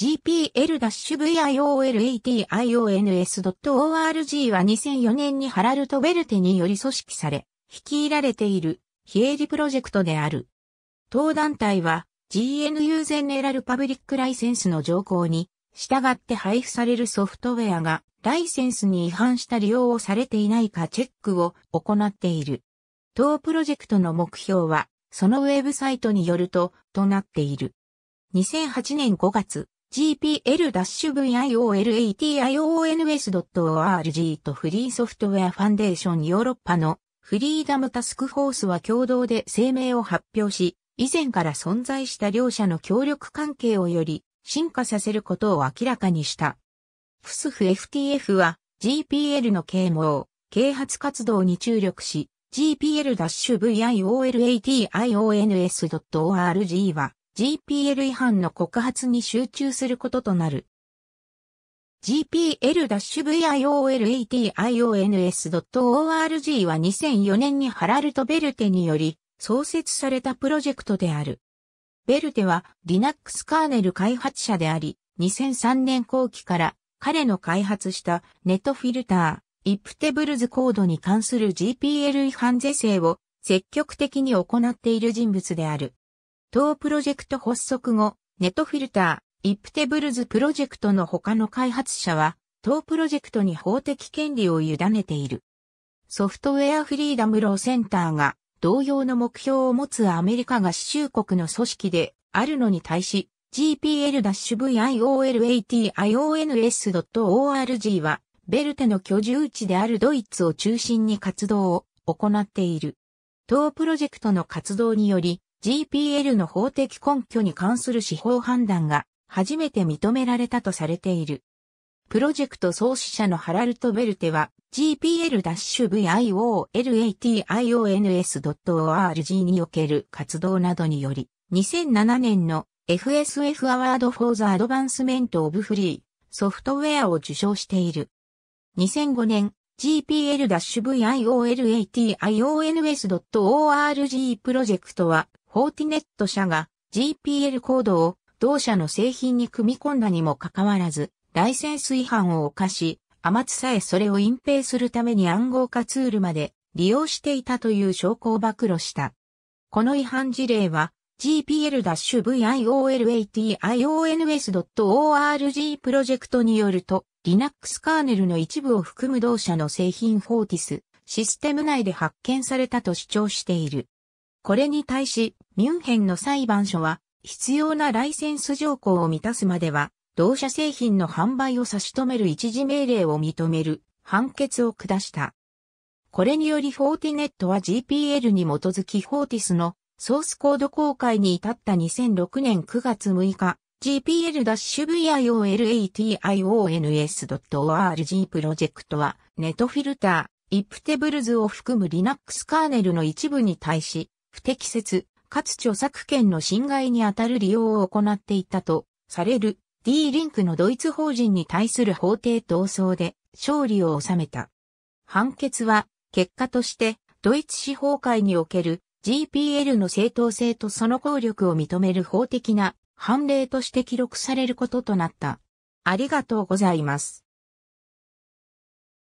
GPL-VIOLATIONS.org は2004年にハラルト・ベルテにより組織され、率いられている、非営利プロジェクトである。当団体は、GNU ゼネラルパブリックライセンスの条項に、従って配布されるソフトウェアが、ライセンスに違反した利用をされていないかチェックを行っている。当プロジェクトの目標は、そのウェブサイトによると、となっている。2008年5月、gpl-violationsORG とフリーソフトウェアファンデーションヨーロッパのフリーダムタスクフォースは共同で声明を発表し、以前から存在した両者の協力関係をより進化させることを明らかにした。プスフ FTF は GPL の啓蒙、啓発活動に注力し、gpl-violationsORG は GPL 違反の告発に集中することとなる。GPL-VIOLETIONS.org は2004年にハラルト・ベルテにより創設されたプロジェクトである。ベルテは Linux カーネル開発者であり、2003年後期から彼の開発したネットフィルター、イプテブルズコードに関する GPL 違反是正を積極的に行っている人物である。当プロジェクト発足後、ネットフィルター、イプテブルズプロジェクトの他の開発者は、当プロジェクトに法的権利を委ねている。ソフトウェアフリーダムローセンターが同様の目標を持つアメリカ合衆国の組織であるのに対し、gpl-violations.org は、ベルテの居住地であるドイツを中心に活動を行っている。当プロジェクトの活動により、GPL の法的根拠に関する司法判断が初めて認められたとされている。プロジェクト創始者のハラルト・ベルテは GPL-VIOLATIONS.org における活動などにより2007年の FSF アワード・フォーザ・アドバンスメント・オブ・フリーソフトウェアを受賞している。2005年 GPL-VIOLATIONS.org プロジェクトはフォーティネット社が GPL コードを同社の製品に組み込んだにもかかわらず、ライセンス違反を犯し、アマツさえそれを隠蔽するために暗号化ツールまで利用していたという証拠を暴露した。この違反事例は GPL-VIOLATIONS.org プロジェクトによると、Linux カーネルの一部を含む同社の製品フォーティス、システム内で発見されたと主張している。これに対し、ミュンヘンの裁判所は、必要なライセンス条項を満たすまでは、同社製品の販売を差し止める一時命令を認める判決を下した。これによりフォーティネットは GPL に基づきフォーティスのソースコード公開に至った2006年9月6日、gpl-violationsORG プロジェクトは、ネットフィルター、イプテブルズを含む Linux カーネルの一部に対し、不適切、かつ著作権の侵害にあたる利用を行っていたとされる D リンクのドイツ法人に対する法廷闘争で勝利を収めた。判決は結果としてドイツ司法界における GPL の正当性とその効力を認める法的な判例として記録されることとなった。ありがとうございます。